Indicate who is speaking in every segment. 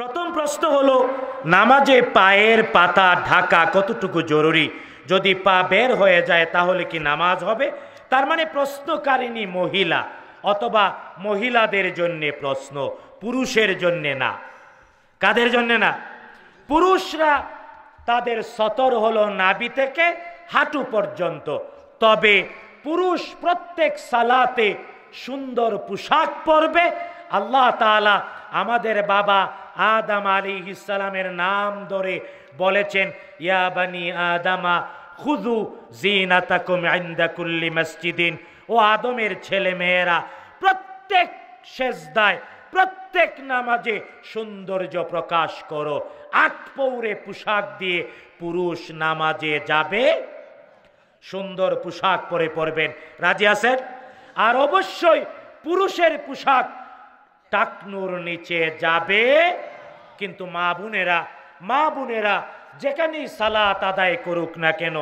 Speaker 1: প্রথম প্রশ্ন হলো নামাজে পায়ের পাতা ঢাকা কতটুকু জরুরি যদি পা বের হয়ে যায় তাহলে কি নামাজ হবে তার মানে প্রশ্নকারিনী মহিলা অথবা মহিলাদের জন্যে প্রশ্ন পুরুষের জন্যে না কাদের জন্যে না পুরুষরা তাদের সতর হলো নাবি থেকে হাঁটু পর্যন্ত তবে পুরুষ প্রত্যেক সালাতে সুন্দর পোশাক পরবে আল্লাহ তালা আমাদের বাবা আদাম আলী ইসালামের নাম ধরে বলেছেন ইয়াবানি আদামা খুদু জিনাতাকুম আইন্দাকুল্লি মসজিদিন ও আদমের ছেলে মেয়েরা প্রত্যেক শেষদায় প্রত্যেক নামাজে সৌন্দর্য প্রকাশ করো আট পৌরে পোশাক দিয়ে পুরুষ নামাজে যাবে সুন্দর পোশাক পরে পরবেন রাজি আছেন আর অবশ্যই পুরুষের পোশাক টাকনুর নিচে যাবে কিন্তু মা বোনেরা মা বোনেরা যেখানেই সালাত আদায় করুক না কেন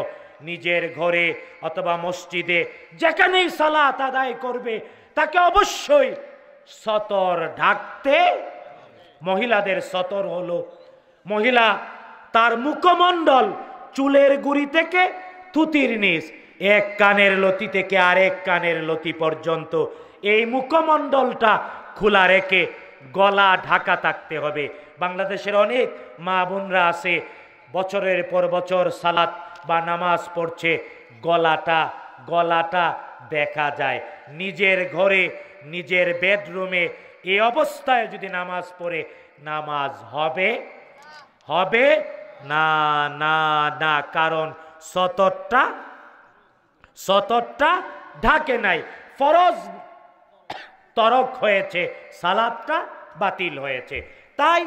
Speaker 1: নিজের ঘরে অথবা মসজিদে যেখানেই সালাত আদায় করবে তাকে অবশ্যই সতর ঢাকতে মহিলাদের সতর হলো মহিলা তার মুখমণ্ডল চুলের গুড়ি থেকে থুতির নিচ এক কানের লতি থেকে আরেক কানের লতি পর্যন্ত এই মুখমণ্ডলটা খোলা রেখে গলা ঢাকা থাকতে হবে বাংলাদেশের অনেক মা বোনরা আছে বছরের পর বছর সালাত বা নামাজ পড়ছে গলাটা গলাটা দেখা যায় নিজের ঘরে নিজের বেডরুমে এ অবস্থায় যদি নামাজ পড়ে নামাজ হবে হবে না না না কারণ সতরটা সতরটা ঢাকে নাই ফরজ তরক হয়েছে সালাদটা বাতিল হয়েছে তাই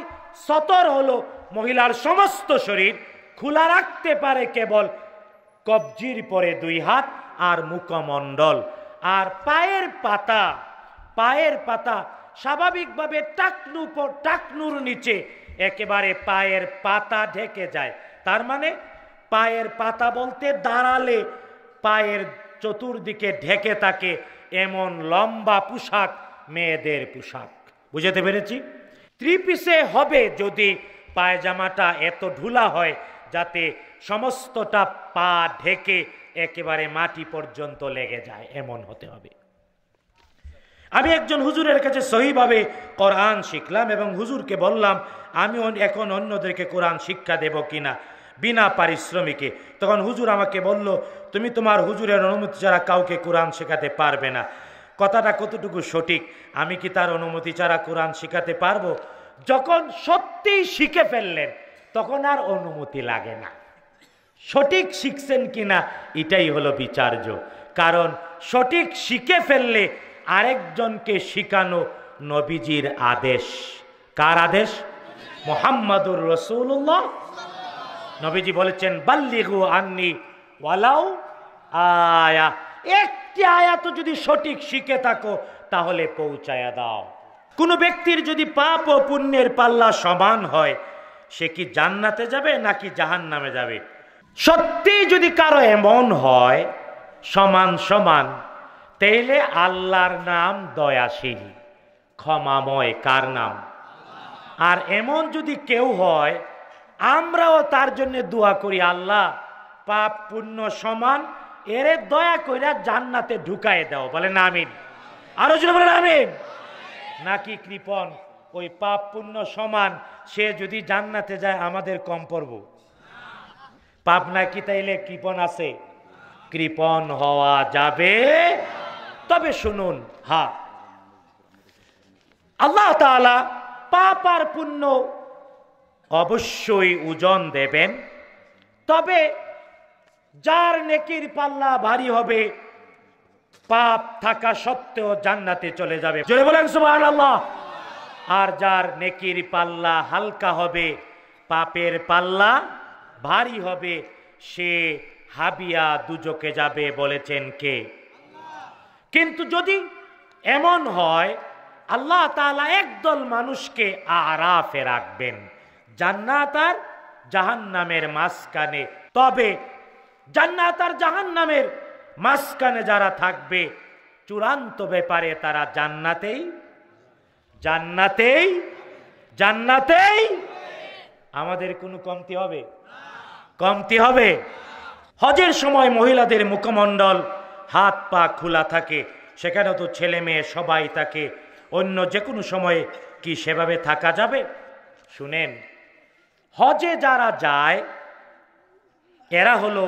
Speaker 1: সতর হলো মহিলার সমস্ত শরীর খোলা রাখতে পারে কেবল কবজির পরে দুই হাত আর মুখমণ্ডল আর পায়ের পাতা পায়ের পাতা স্বাভাবিকভাবে টাকনু টাকনুর নিচে একেবারে পায়ের পাতা ঢেকে যায় তার মানে পায়ের পাতা বলতে দাঁড়ালে পায়ের চতুর্দিকে ঢেকে থাকে এমন লম্বা পোশাক মেয়েদের পোশাক বুঝাতে পেরেছি থ্রি পিসে হবে যদি পায়জামাটা এত ঢুলা হয় যাতে সমস্তটা পা ঢেকে একেবারে মাটি পর্যন্ত লেগে যায় এমন হতে হবে আমি একজন হুজুরের কাছে সহিভাবে কোরআন শিখলাম এবং হুজুরকে বললাম আমি এখন অন্যদেরকে কোরআন শিক্ষা দেব কিনা বিনা পারিশ্রমিকে তখন হুজুর আমাকে বলল তুমি তোমার হুজুরের অনুমতি ছাড়া কাউকে কোরআন শেখাতে পারবে না কথাটা কতটুকু সঠিক আমি কি তার অনুমতি ছাড়া কোরআন শিখাতে পারবো যখন সত্যি শিখে ফেললেন তখন আর অনুমতি লাগে না সঠিক শিখছেন কিনা এটাই হলো বিচার্য কারণ সঠিক শিখে ফেললে আরেকজনকে শিখানো নবীজির আদেশ কার আদেশ মোহাম্মদুর রসুল্লাহ নবীজি বলেছেন বাল্লিগু আন্নি ওয়ালাউ আয়া এক একটি আয়াত যদি সঠিক শিখে থাকো তাহলে পৌঁছায়া দাও কোনো ব্যক্তির যদি পাপ ও পুণ্যের পাল্লা সমান হয় সে কি জান্নাতে যাবে নাকি জাহান নামে যাবে সত্যি যদি কারো এমন হয় সমান সমান তাইলে আল্লাহর নাম দয়াশীল ক্ষমাময় কার নাম আর এমন যদি কেউ হয় আমরাও তার জন্য দোয়া করি আল্লাহ পাপ পুণ্য সমান এরে দয়া কইরা জান্নাতে ঢুকায় দাও বলেন আমিন আরো জন বলেন আমিন নাকি কৃপন ওই পাপ পুণ্য সমান সে যদি জান্নাতে যায় আমাদের কম পড়ব পাপ নাকি তাইলে কৃপন আছে কৃপন হওয়া যাবে তবে শুনুন হা আল্লাহ তাআলা পাপ আর পুণ্য অবশ্যই ওজন দেবেন তবে যার নেকির পাল্লা ভারী হবে পাপ থাকা সত্ত্বেও জান্নাতে চলে যাবে জোরে বলেন সুবাহ আর যার নেকির পাল্লা হালকা হবে পাপের পাল্লা ভারী হবে সে হাবিয়া দুজকে যাবে বলেছেন কে কিন্তু যদি এমন হয় আল্লাহ তালা একদল মানুষকে আরাফে রাখবেন জান্নাত আর জাহান্নামের মাঝখানে তবে জান্নাত আর জাহান নামের মাঝখানে যারা থাকবে চূড়ান্ত ব্যাপারে তারা জান্নাতেই জান্নাতেই জান্নাতেই আমাদের কোনো কমতি হবে কমতি হবে হজের সময় মহিলাদের মুখমণ্ডল হাত পা খোলা থাকে সেখানে তো ছেলে মেয়ে সবাই থাকে অন্য যে কোনো সময়ে কি সেভাবে থাকা যাবে শুনেন হজে যারা যায় এরা হলো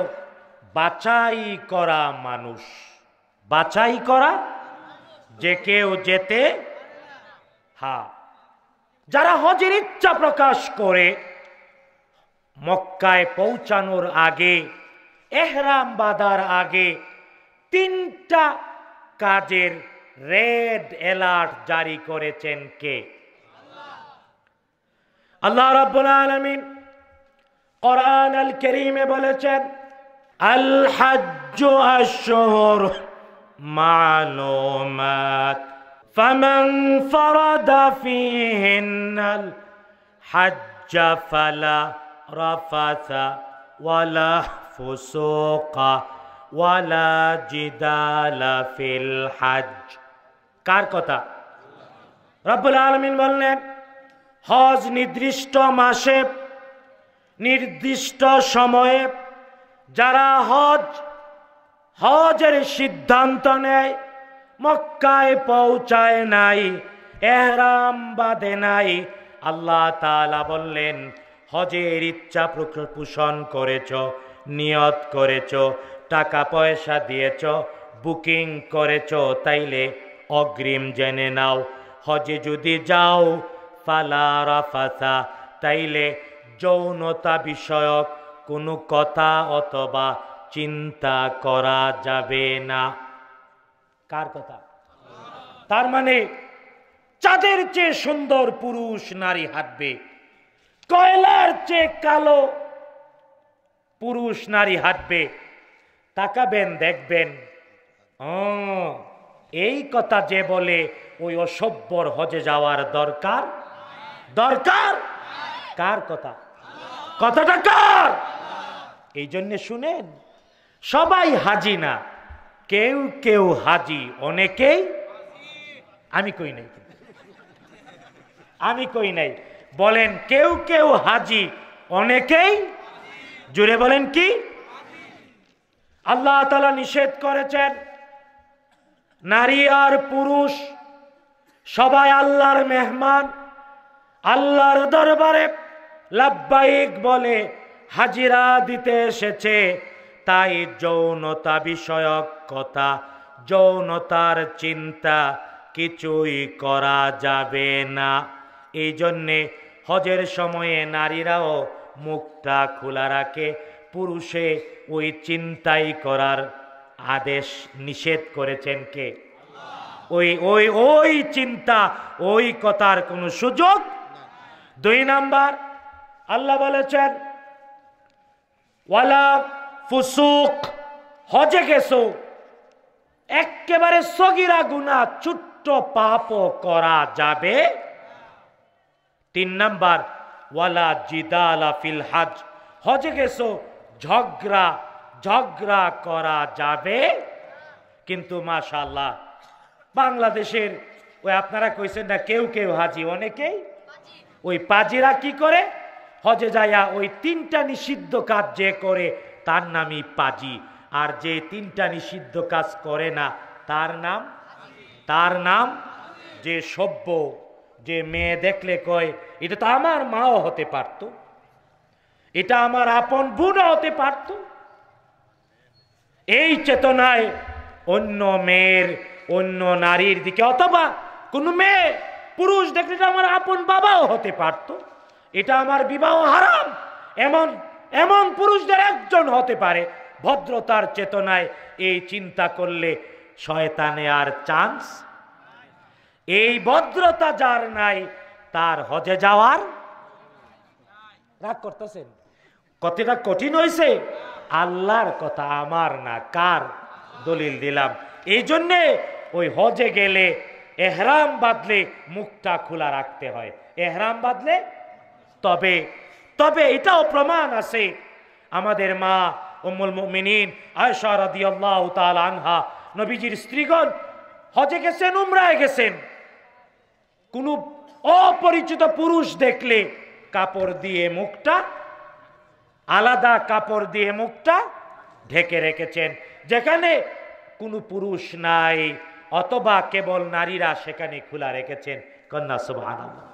Speaker 1: বাছাই করা মানুষ বাছাই করা যে কেউ যেতে হা যারা হজের ইচ্ছা প্রকাশ করে মক্কায় পৌঁছানোর আগে এহরাম বাদার আগে তিনটা কাজের রেড অ্যালার্ট জারি করেছেন কে আল্লাহ রাব্বুল আলমিন কোরআন আল কারীমে বলেছেন আল হাজ্জ আশহর মালুমাত ফমন ফরাদা ওয়ালা ফুসুকা ওয়ালা জিদালা ফিল হাজ্জ কার কথা রব্বুল আলমিন বললেন হজ নির্দিষ্ট মাসে নির্দিষ্ট সময়ে যারা হজ হজের সিদ্ধান্ত নেয় মক্কায় পৌঁছায় নাই এহরাম বাঁধে নাই আল্লাহ তালা বললেন হজের ইচ্ছা পোষণ করেছ নিয়ত করেছ টাকা পয়সা দিয়েছ বুকিং করেছ তাইলে অগ্রিম জেনে নাও হজে যদি যাও ফালা রফাসা তাইলে যৌনতা বিষয়ক কোনো কথা অথবা চিন্তা করা যাবে না কার কথা তার মানে চাঁদের চেয়ে সুন্দর পুরুষ নারী হাঁটবে কয়লার চেয়ে কালো পুরুষ নারী হাঁটবে তাকাবেন দেখবেন এই কথা যে বলে ওই অসভ্যর হজে যাওয়ার দরকার দরকার কার কথা কথাটা কার এই জন্যে শুনেন সবাই হাজি না কেউ কেউ হাজি অনেকেই আমি কই নাই আমি কই নাই বলেন কেউ কেউ হাজি অনেকেই জুড়ে বলেন কি আল্লাহ তালা নিষেধ করেছেন নারী আর পুরুষ সবাই আল্লাহর মেহমান আল্লাহর দরবারে লাভবাহিক বলে হাজিরা দিতে এসেছে তাই যৌনতা বিষয়ক কথা যৌনতার চিন্তা কিছুই করা যাবে না এই জন্যে হজের সময়ে নারীরাও মুখটা খোলা রাখে পুরুষে ওই চিন্তাই করার আদেশ নিষেধ করেছেন কে ওই ওই ওই চিন্তা ওই কথার কোনো সুযোগ দুই নাম্বার আল্লাহ বলেছেন ওয়ালা ফুসুক হজে গেছো একেবারে সগিরা গুণা ছোট্ট পাপ করা যাবে তিন নাম্বার ওয়ালা জিদালা ফিল হাজ হজে গেছো ঝগড়া ঝগড়া করা যাবে কিন্তু মাশাল্লাহ বাংলাদেশের ওই আপনারা কইছেন না কেউ কেউ হাজি অনেকেই ওই পাজিরা কি করে হজে যায়া ওই তিনটা নিষিদ্ধ কাজ যে করে তার নামই পাজি আর যে তিনটা নিষিদ্ধ কাজ করে না তার নাম তার নাম যে সভ্য যে মেয়ে দেখলে কয় এটা তো আমার মাও হতে পারত এটা আমার আপন বোনও হতে পারত এই চেতনায় অন্য মেয়ের অন্য নারীর দিকে অথবা কোনো মেয়ে পুরুষ দেখলে আমার আপন বাবাও হতে পারতো এটা আমার বিবাহ হারাম এমন এমন পুরুষদের একজন হতে পারে ভদ্রতার চেতনায় এই চিন্তা করলে শয়তানে আর চান্স এই ভদ্রতা যার নাই তার হজে যাওয়ার রাগ করতেছেন কতটা কঠিন হয়েছে আল্লাহর কথা আমার না কার দলিল দিলাম এই জন্যে ওই হজে গেলে এহরাম বাদলে মুখটা খোলা রাখতে হয় এহরাম বাদলে তবে তবে এটাও প্রমাণ আছে আমাদের মা উম্মুল মুমিনিন আয়সা রাদিয়াল্লাহু তাআলা আনহা নবীজির স্ত্রীগণ হজে গেছেন উমরায় গেছেন কোনো অপরিচিত পুরুষ দেখলে কাপড় দিয়ে মুখটা আলাদা কাপড় দিয়ে মুখটা ঢেকে রেখেছেন যেখানে কোনো পুরুষ নাই অথবা কেবল নারীরা সেখানে খোলা রেখেছেন কন্যা সুবহানাল্লাহ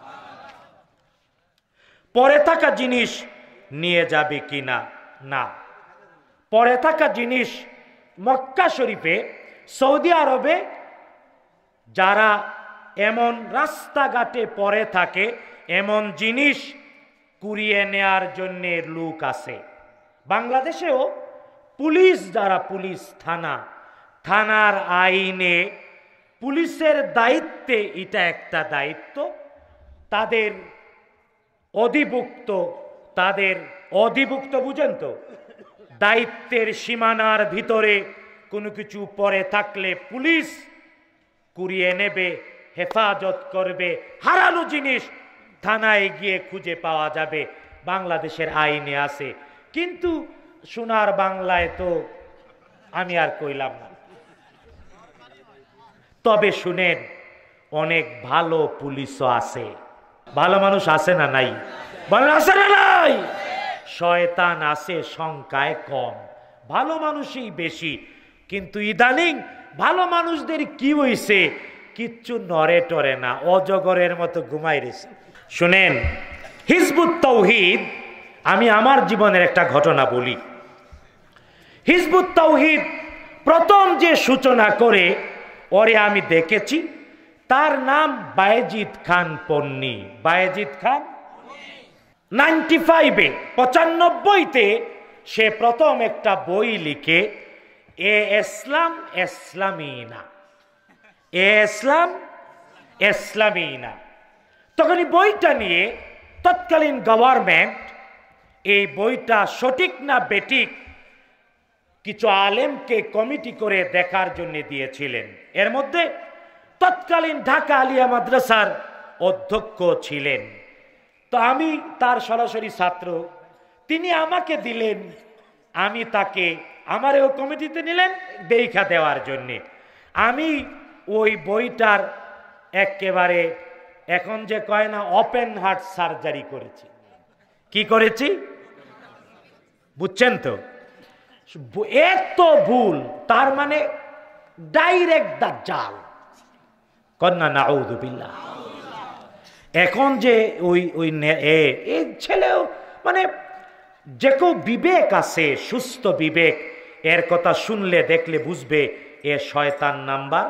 Speaker 1: পরে থাকা জিনিস নিয়ে যাবে কি না না পরে থাকা জিনিস মক্কা শরীফে সৌদি আরবে যারা এমন রাস্তাঘাটে পরে থাকে এমন জিনিস কুড়িয়ে নেয়ার জন্যে লোক আছে বাংলাদেশেও পুলিশ যারা পুলিশ থানা থানার আইনে পুলিশের দায়িত্বে এটা একটা দায়িত্ব তাদের অধিভুক্ত তাদের অধিভুক্ত বুঝেন তো দায়িত্বের সীমানার ভিতরে কোনো কিছু পরে থাকলে পুলিশ কুড়িয়ে নেবে হেফাজত করবে হারানো জিনিস থানায় গিয়ে খুঁজে পাওয়া যাবে বাংলাদেশের আইনে আছে কিন্তু সোনার বাংলায় তো আমি আর কইলাম না তবে শুনেন অনেক ভালো পুলিশও আছে ভালো মানুষ আছে না নাই ভালো আছে না নাই শয়তান আছে সংখ্যায় কম ভালো মানুষই বেশি কিন্তু ইদানিং ভালো মানুষদের কি হইছে কিচ্ছু নরে টরে না অজগরের মতো ঘুমাই রেছে শুনেন হিজবুত তৌহিদ আমি আমার জীবনের একটা ঘটনা বলি হিজবুত তৌহিদ প্রথম যে সূচনা করে ওরে আমি দেখেছি তার নাম বায়েজিৎ খান পন্নি বায়েজিৎ খান নাইনটি ফাইভে পঁচানব্বইতে সে প্রথম একটা বই লিখে এ এসলাম এসলামিনা এ ইসলাম এসলামিনা তখন এই বইটা নিয়ে তৎকালীন গভর্নমেন্ট এই বইটা সঠিক না বেটিক কিছু আলেমকে কমিটি করে দেখার জন্য দিয়েছিলেন এর মধ্যে তৎকালীন ঢাকা আলিয়া মাদ্রাসার অধ্যক্ষ ছিলেন তো আমি তার সরাসরি ছাত্র তিনি আমাকে দিলেন আমি তাকে আমার ও কমিটিতে নিলেন দেখা দেওয়ার জন্যে আমি ওই বইটার একেবারে এখন যে কয় না ওপেন হার্ট সার্জারি করেছি কি করেছি বুঝছেন তো এত ভুল তার মানে ডাইরেক্ট জাল কন্যা উদুবিল্লা এখন যে ওই ওই এই ছেলেও মানে যে কেউ বিবেক আছে সুস্থ বিবেক এর কথা শুনলে দেখলে বুঝবে এ শয়তান নাম্বার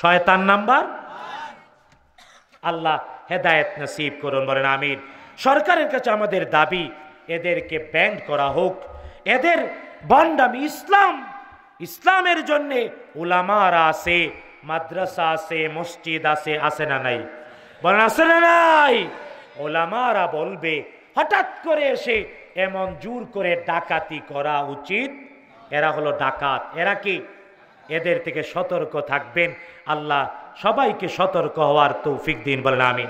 Speaker 1: শয়তান নাম্বার আল্লাহ হেদায়ত নসিব করুন বলেন আমির সরকারের কাছে আমাদের দাবি এদেরকে ব্যান্ড করা হোক এদের বন্ডামি ইসলাম ইসলামের জন্যে ওলামারা আছে মাদ্রাসা আছে মসজিদ আছে আছে না নাই বলেন আছে না নাই ওলামারা বলবে হঠাৎ করে এসে এমন জোর করে ডাকাতি করা উচিত এরা হলো ডাকাত এরা কি এদের থেকে সতর্ক থাকবেন আল্লাহ সবাইকে সতর্ক হওয়ার তৌফিক দিন বলেন আমি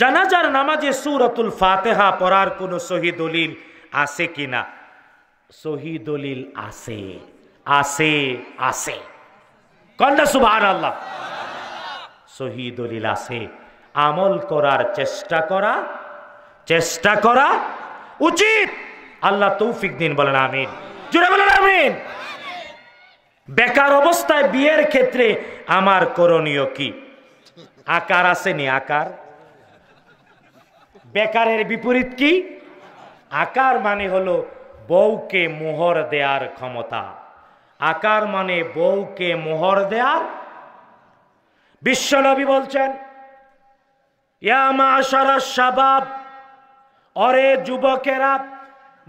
Speaker 1: জানাজার নামাজে সুরতুল ফাতেহা পড়ার কোনো শহীদ দলিল আছে কি না দলিল আছে আছে আছে কন্ডা সুবাহান আল্লাহ শহীদলিল আছে আমল করার চেষ্টা করা চেষ্টা করা উচিত আল্লাহ তৌফিক দিন বলেন আমিন জুড়ে বলেন আমিন বেকার অবস্থায় বিয়ের ক্ষেত্রে আমার করণীয় কি আকার আসেনি আকার বেকারের বিপরীত কি আকার মানে হলো বউকে মোহর দেয়ার ক্ষমতা আকার মানে বউকে মোহর দেয়ার বিশ্বনবী বলছেন সাবাব অরে যুবকেরা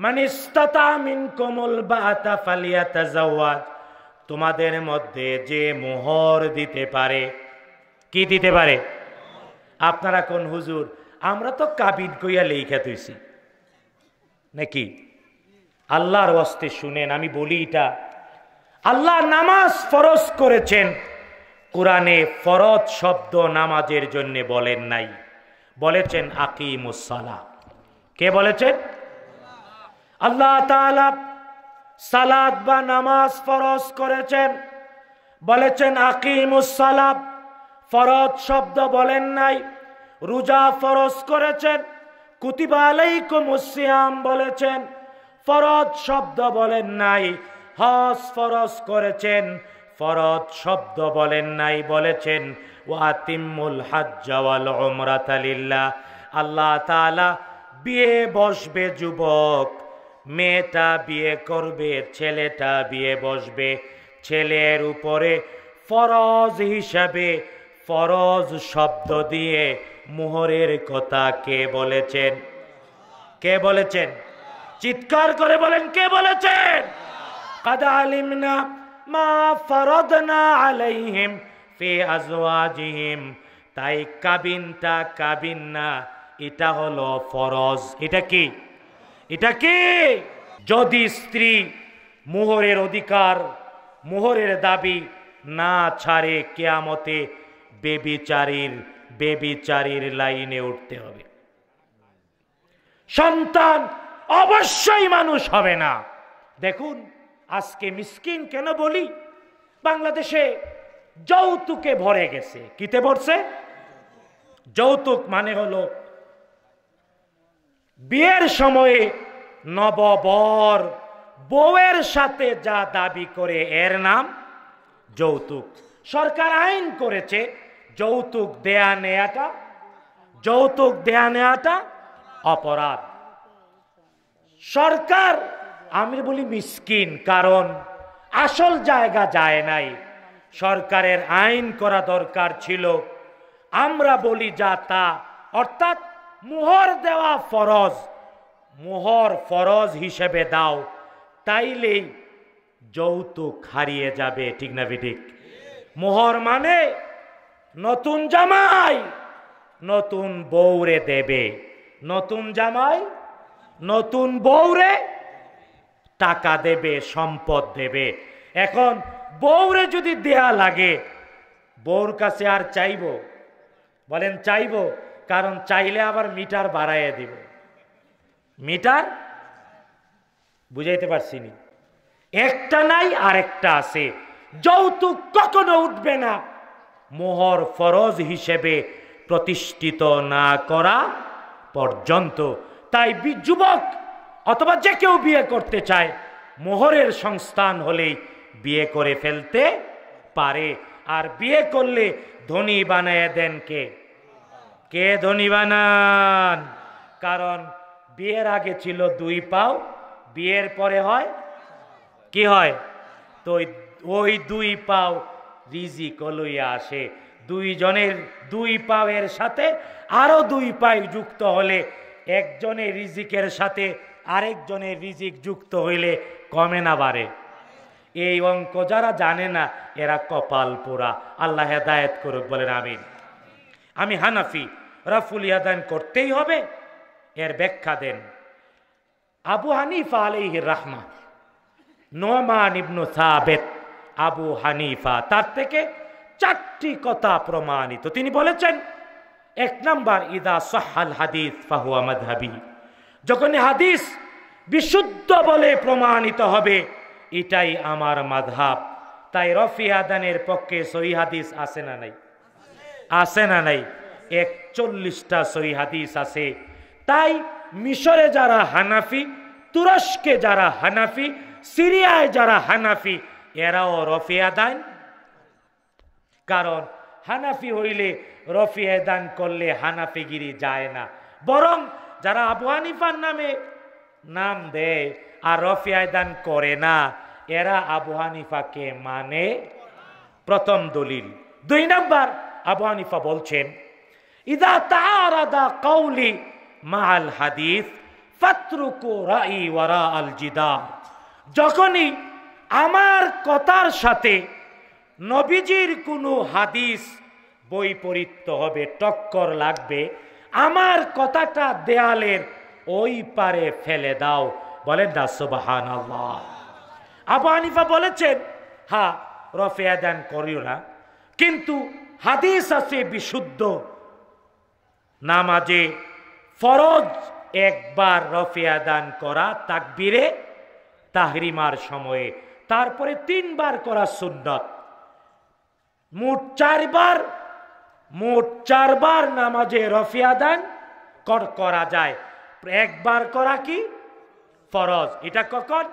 Speaker 1: মানে কোমল তোমাদের মধ্যে যে মোহর দিতে পারে কি দিতে পারে আপনারা কোন হুজুর আমরা তো কাবিদ কইয়া লেখা তুইছি নাকি আল্লাহর অস্তে শুনেন আমি বলি এটা আল্লাহ নামাজ ফরজ করেছেন কোরআনে ফরজ শব্দ নামাজের জন্য বলেন নাই বলেছেন আকিমুসালা কে বলেছেন আল্লাহ সালাদ বা নামাজ ফরজ করেছেন বলেছেন আকিমুসালাব ফরজ শব্দ বলেন নাই রোজা ফরজ করেছেন কুতিবা বলেছেন ফরজ শব্দ বলেন নাই হাস ফরজ করেছেন ফরজ শব্দ বলেন নাই বলেছেন ওয়াতিমুল হাজ্জাওয়াল আলিল্লা আল্লাহ তালা বিয়ে বসবে যুবক মেয়েটা বিয়ে করবে ছেলেটা বিয়ে বসবে ছেলের উপরে ফরজ হিসাবে ফরজ শব্দ দিয়ে মোহরের কথা কে বলেছেন কে বলেছেন চিৎকার করে বলেন কে বলেছেন قد علمنا ما فرضنا عليهم في أزواجهم তাই কাবিনটা কাবিন না এটা হলো ফরজ এটা কি এটা কি যদি স্ত্রী মোহরের অধিকার মোহরের দাবি না ছাড়ে কেয়ামতে বেবিচারীর বেবিচারীর লাইনে উঠতে হবে সন্তান অবশ্যই মানুষ হবে না দেখুন আজকে মিসকিন কেন বলি বাংলাদেশে যৌতুকে ভরে গেছে কিতে ভরছে যৌতুক মানে হলো বিয়ের সময়ে নববর বউয়ের সাথে যা দাবি করে এর নাম যৌতুক সরকার আইন করেছে যৌতুক দেয়া নেয়াটা যৌতুক দেয়া নেয়াটা অপরাধ সরকার আমি বলি মিসকিন কারণ আসল জায়গা যায় নাই সরকারের আইন করা দরকার ছিল আমরা বলি যা তা অর্থাৎ মোহর দেওয়া ফরজ মোহর ফরজ হিসেবে দাও তাইলেই যৌতুক হারিয়ে যাবে ঠিক না বিঠিক মোহর মানে নতুন জামাই নতুন বউরে দেবে নতুন জামাই নতুন বউরে টাকা দেবে সম্পদ দেবে এখন বউরে যদি দেয়া লাগে বউর কাছে আর চাইব বলেন চাইব কারণ চাইলে আবার মিটার বাড়াইয়ে দিব মিটার বুঝাইতে পারছি নি একটা নাই আরেকটা আছে যৌতুক কখনো উঠবে না মোহর ফরজ হিসেবে প্রতিষ্ঠিত না করা পর্যন্ত তাই যুবক অথবা যে কেউ বিয়ে করতে চায় মোহরের সংস্থান হলেই বিয়ে করে ফেলতে পারে আর বিয়ে করলে ধনী বানায় দেন কে কে ধনী বানান কারণ বিয়ের আগে ছিল দুই পাও বিয়ের পরে হয় কি হয় তো ওই দুই পাও রিজি লইয়া আসে দুইজনের দুই পাওয়ের সাথে আরো দুই পাই যুক্ত হলে একজনের রিজিকের সাথে আরেকজনের রিজিক যুক্ত হইলে কমে না বাড়ে এই অঙ্ক যারা জানে না এরা কপাল পোড়া আল্লাহ হেদায়ত করুক বলেন আমিন আমি হানাফি রাফুল ইয়াদান করতেই হবে এর ব্যাখ্যা দেন আবু হানিফা আলিহ রাহমা নোমান ইবনু সাবেদ আবু হানিফা তার থেকে চারটি কথা প্রমাণিত তিনি বলেছেন এক নম্বর ইদা সাহাল হাদিস ফাহুয়া মাধাবী যখন হাদিস বিশুদ্ধ বলে প্রমাণিত হবে এটাই আমার মাধাব তাই রফি আদানের পক্ষে সহি হাদিস আছে না নাই আছে না নাই একচল্লিশটা সহি হাদিস আছে তাই মিশরে যারা হানাফি তুরস্কে যারা হানাফি সিরিয়ায় যারা হানাফি এরাও রফি আদান কারণ হানাফি হইলে রফি আদান করলে হানাফিগিরি যায় না বরং যারা আবু হানিফার নামে নাম দেয় আর রফিয়াদান করে না এরা আবু হানিফাকে মানে প্রথম দলিল দুই নাম্বার আবু হানিফা বলছেন ইদা তারাদা কৌলি মাহাল হাদিস ফাতরুকু রাই ওয়ারা আল যখনই আমার কথার সাথে নবীজির কোনো হাদিস বৈপরীত্য হবে টক্কর লাগবে আমার কথাটা দেয়ালের ওই পারে ফেলে দাও বলেন না সোবাহান আবু আনিফা বলেছেন হা রফেয়া দান করিও না কিন্তু হাদিস আছে বিশুদ্ধ নামাজে ফরজ একবার রফেয়া দান করা তাকবিরে তাহরিমার সময়ে তারপরে তিনবার করা সুন্নত মোট চারবার মোট চারবার নামাজে রফিয়া দান করা যায় একবার করা কি ফরজ এটা কখন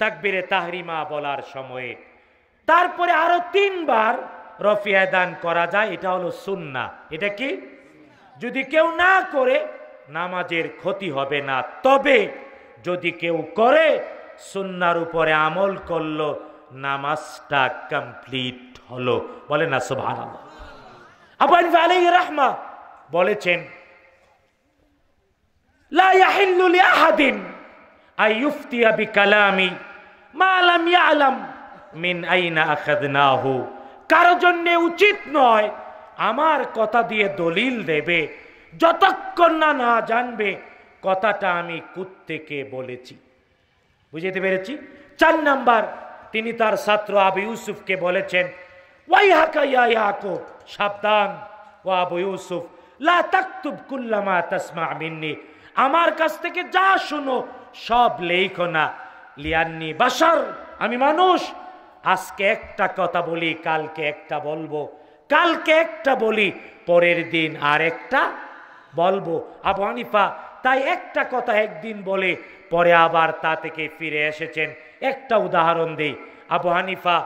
Speaker 1: তাকবিরে তাহরিমা বলার সময়ে তারপরে আরো তিনবার রফিয়া দান করা যায় এটা হলো সুন্না এটা কি যদি কেউ না করে নামাজের ক্ষতি হবে না তবে যদি কেউ করে সুন্নার উপরে আমল করলো নামাজটা কমপ্লিট হলো বলে না সোভান আবু হানিফা রাহমা বলেছেন আই মা ইয়া মিন কারো জন্য উচিত নয় আমার কথা দিয়ে দলিল দেবে যতক্ষণ না না জানবে কথাটা আমি কুত্তেকে বলেছি বুঝতে পেরেছি চার নাম্বার তিনি তার ছাত্র আবি ইউসুফকে বলেছেন ওয়াই হাকা ইয়া ইয়াকুব সাবধান ও আবু ইউসুফ লাকতুব তাসমা মিন্নি আমার কাছ থেকে যা শুনো সব লেখো না লিয়ান্নি বাসার আমি মানুষ আজকে একটা কথা বলি কালকে একটা বলবো কালকে একটা বলি পরের দিন আর একটা বলবো আবু আনিফা তাই একটা কথা একদিন বলে পরে আবার তা থেকে ফিরে এসেছেন একটা উদাহরণ দিই আবু হানিফা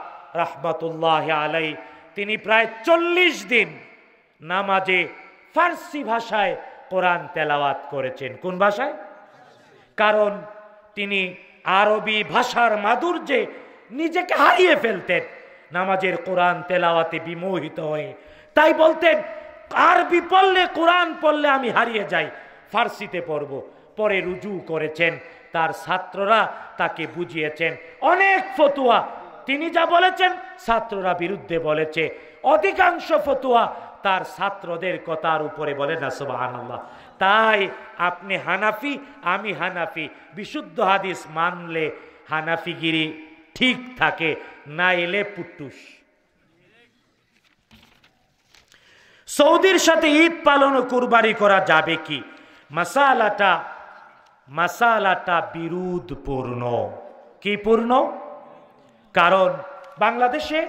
Speaker 1: রহমতুল্লাহ আলাই তিনি প্রায় চল্লিশ দিন নামাজে ফার্সি ভাষায় কোরআন তেলাওয়াত করেছেন কোন ভাষায় কারণ তিনি আরবি ভাষার মাধুর্যে নিজেকে হারিয়ে ফেলতেন নামাজের কোরআন তেলাওয়াতে বিমোহিত হয়ে তাই বলতেন আরবি পড়লে কোরআন পড়লে আমি হারিয়ে যাই ফার্সিতে পড়ব পরে রুজু করেছেন তার ছাত্ররা তাকে বুঝিয়েছেন অনেক ফতুয়া তিনি যা বলেছেন ছাত্ররা বিরুদ্ধে বলেছে অধিকাংশ ফতুয়া তার ছাত্রদের কথার উপরে বলে না সোবাহান তাই আপনি হানাফি আমি হানাফি বিশুদ্ধ হাদিস মানলে হানাফিগিরি ঠিক থাকে না এলে পুটুস সৌদির সাথে ঈদ পালন ও কুরবানি করা যাবে কি মাসালাটা মাসালাটা বিরোধপূর্ণ কি পূর্ণ কারণ বাংলাদেশে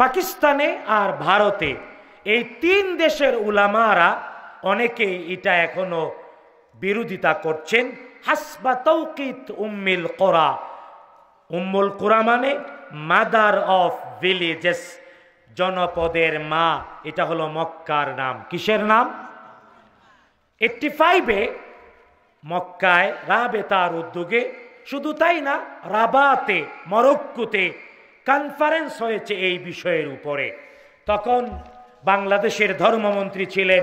Speaker 1: পাকিস্তানে আর ভারতে এই তিন দেশের উলামারা অনেকে এটা এখনো বিরোধিতা করছেন হাসবা তৌকিত উম্মিল কোরা উম্মুল কোরা মানে মাদার অফ ভিলেজেস জনপদের মা এটা হলো মক্কার নাম কিসের নাম এইটটি ফাইভে মক্কায় রাবে তার উদ্যোগে শুধু তাই না রাবাতে মরক্কোতে কনফারেন্স হয়েছে এই বিষয়ের উপরে তখন বাংলাদেশের ধর্মমন্ত্রী ছিলেন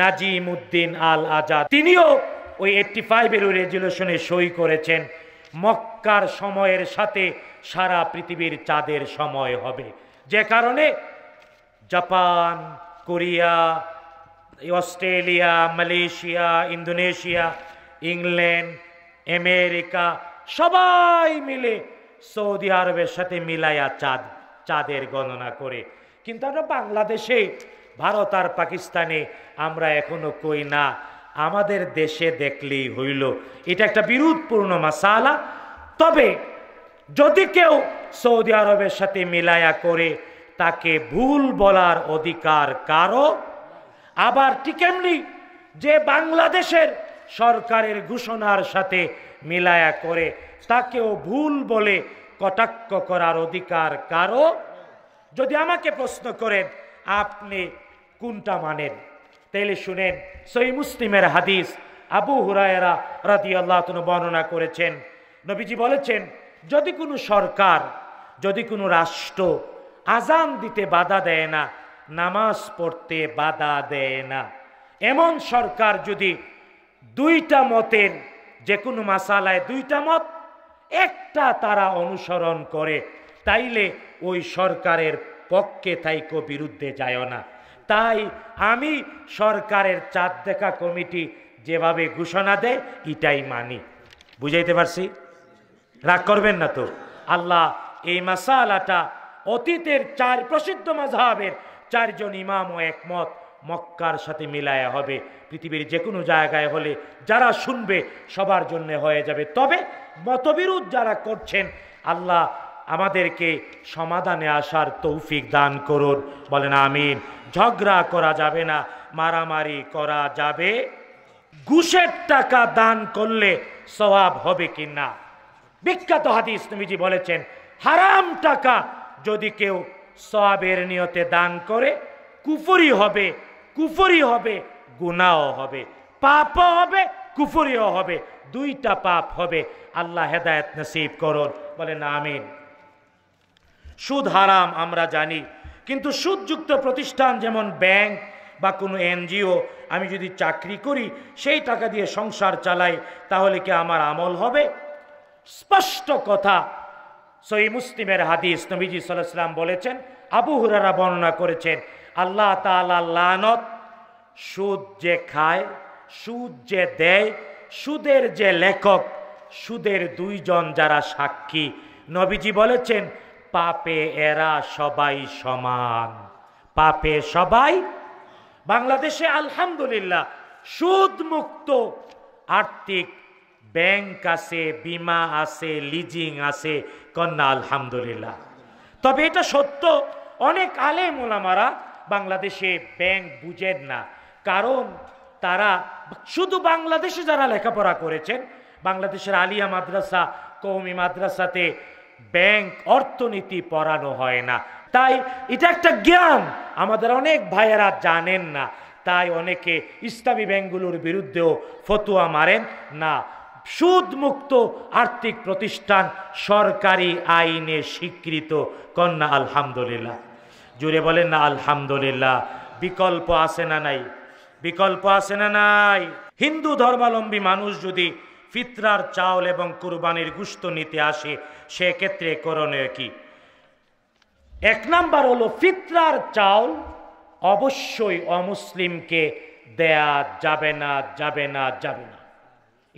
Speaker 1: নাজিম উদ্দিন আল আজাদ তিনিও ওই এইটটি ফাইভের ওই রেজুলেশনে সই করেছেন মক্কার সময়ের সাথে সারা পৃথিবীর চাঁদের সময় হবে যে কারণে Japan Korea Australia Malaysia Indonesia England America সবাই মিলে সৌদি আরবের সাথে মিলাইয়া চাঁদ চাঁদের গণনা করে কিন্তু আমরা বাংলাদেশে ভারত আর পাকিস্তানে আমরা এখনো কই না আমাদের দেশে দেখলেই হইল এটা একটা বিরোধপূর্ণ মাসালা তবে যদি কেউ সৌদি আরবের সাথে মিলায়া করে তাকে ভুল বলার অধিকার কারো আবার ঠিক এমনি যে বাংলাদেশের সরকারের ঘোষণার সাথে মিলায়া করে তাকেও ভুল বলে কটাক্ষ করার অধিকার কারো যদি আমাকে প্রশ্ন করেন আপনি কোনটা মানেন তাইলে শুনেন সই মুসলিমের হাদিস আবু হুরায়রা রাদি আল্লাহ বর্ণনা করেছেন নবীজি বলেছেন যদি কোনো সরকার যদি কোনো রাষ্ট্র আজান দিতে বাধা দেয় না নামাজ পড়তে বাধা দেয় না এমন সরকার যদি দুইটা মতের যে কোনো মাসালায় দুইটা মত একটা তারা অনুসরণ করে তাইলে ওই সরকারের পক্ষে তাইকো বিরুদ্ধে যায় না তাই আমি সরকারের চাঁদ দেখা কমিটি যেভাবে ঘোষণা দেয় এটাই মানি বুঝাইতে পারছি রাগ করবেন না তো আল্লাহ এই মাসালাটা অতীতের চার প্রসিদ্ধ মজাহের চারজন ইমাম ও একমত মক্কার সাথে মিলায়া হবে পৃথিবীর যে কোনো জায়গায় হলে যারা শুনবে সবার জন্য হয়ে যাবে তবে মতবিরোধ যারা করছেন আল্লাহ আমাদেরকে সমাধানে আসার তৌফিক দান করুন বলেন আমিন ঝগড়া করা যাবে না মারামারি করা যাবে গুসের টাকা দান করলে স্বভাব হবে কি না বিখ্যাত হাদিস তুমিজি বলেছেন হারাম টাকা যদি কেউ সবাবের নিয়তে দান করে কুপুরি হবে কুফরি হবে গুনাও হবে পাপও হবে কুফরিও হবে দুইটা পাপ হবে আল্লাহ হেদায়ত নসিব করুন বলেন আমিন সুদ হারাম আমরা জানি কিন্তু সুদযুক্ত প্রতিষ্ঠান যেমন ব্যাংক বা কোনো এনজিও আমি যদি চাকরি করি সেই টাকা দিয়ে সংসার চালাই তাহলে কি আমার আমল হবে স্পষ্ট কথা সই মুসলিমের হাদিস নবীজি সাল্লাম বলেছেন আবু হুরারা বর্ণনা করেছেন আল্লাহ তালা লানত সুদ যে খায় সুদ যে দেয় সুদের যে লেখক সুদের দুইজন যারা সাক্ষী নবীজি বলেছেন পাপে এরা সবাই সমান পাপে সবাই বাংলাদেশে আলহামদুলিল্লাহ সুদ মুক্ত আর্থিক ব্যাংক আছে বিমা আছে লিজিং আছে কন্যা আলহামদুলিল্লাহ তবে এটা সত্য অনেক আলেম মোলামারা বাংলাদেশে ব্যাংক বুঝেন না কারণ তারা শুধু বাংলাদেশে যারা লেখাপড়া করেছেন বাংলাদেশের আলিয়া মাদ্রাসা কৌমি মাদ্রাসাতে ব্যাংক অর্থনীতি পড়ানো হয় না তাই এটা একটা জ্ঞান আমাদের অনেক ভাইয়েরা জানেন না তাই অনেকে ইসলামী ব্যাংকগুলোর বিরুদ্ধেও ফতুয়া মারেন না সুদমুক্ত আর্থিক প্রতিষ্ঠান সরকারি আইনে স্বীকৃত কন্যা আলহামদুলিল্লাহ জুড়ে বলেন না আলহামদুলিল্লাহ বিকল্প আছে না নাই বিকল্প আছে না নাই হিন্দু ধর্মাবলম্বী মানুষ যদি ফিতরার চাউল এবং কুরবানির গুস্ত নিতে আসে সেক্ষেত্রে করণীয় কি এক নাম্বার হলো ফিতরার চাউল অবশ্যই অমুসলিমকে দেয়া যাবে না যাবে না যাবে না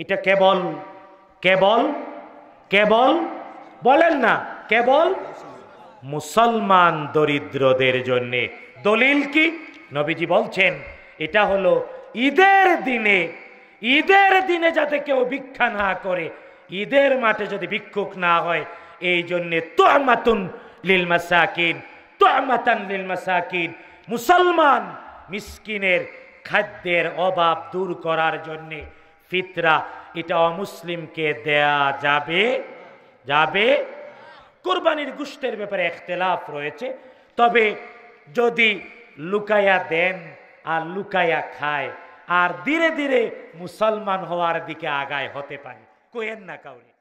Speaker 1: এটা কেবল কেবল কেবল বলেন না কেবল মুসলমান দরিদ্রদের জন্যে দলিল কি নবীজি বলছেন এটা হলো ঈদের দিনে ঈদের দিনে যাতে কেউ ভিক্ষা না করে ঈদের মাঠে যদি ভিক্ষুক না হয় এই জন্যে তোহমাতুন লিল মাসাকিন তোহমাতান লিল মাসাকিন মুসলমান মিসকিনের খাদ্যের অভাব দূর করার জন্যে ফিতরা এটা অমুসলিমকে দেয়া যাবে যাবে কোরবানির গুষ্টের ব্যাপারে একতলাফ রয়েছে তবে যদি লুকায়া দেন আর লুকায়া খায় আর ধীরে ধীরে মুসলমান হওয়ার দিকে আগায় হতে পারে কোয়েন না কাউরে